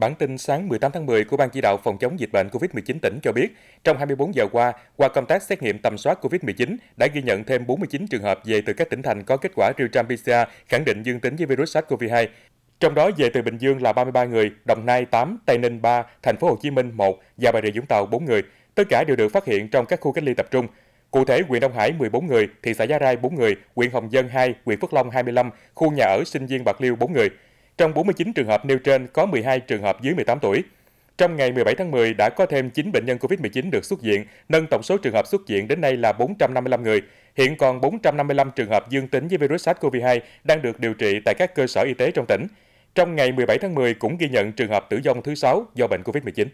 Bản tin sáng 18 tháng 10 của Ban chỉ đạo phòng chống dịch bệnh COVID-19 tỉnh cho biết, trong 24 giờ qua, qua công tác xét nghiệm tầm soát COVID-19 đã ghi nhận thêm 49 trường hợp về từ các tỉnh thành có kết quả real-time PCR khẳng định dương tính với virus SARS-CoV-2. Trong đó về từ Bình Dương là 33 người, Đồng Nai 8, Tây Ninh 3, Thành phố Hồ Chí Minh 1 và Bà Rịa Vũng Tàu 4 người. Tất cả đều được phát hiện trong các khu cách ly tập trung. Cụ thể, huyện Đông Hải 14 người, thị xã Gia Rai 4 người, huyện Hồng Dân 2, huyện Phước Long 25, khu nhà ở sinh viên Bạc Liêu 4 người. Trong 49 trường hợp nêu trên có 12 trường hợp dưới 18 tuổi. Trong ngày 17 tháng 10 đã có thêm 9 bệnh nhân COVID-19 được xuất viện, nâng tổng số trường hợp xuất viện đến nay là 455 người. Hiện còn 455 trường hợp dương tính với virus SARS-CoV-2 đang được điều trị tại các cơ sở y tế trong tỉnh. Trong ngày 17 tháng 10 cũng ghi nhận trường hợp tử vong thứ 6 do bệnh COVID-19.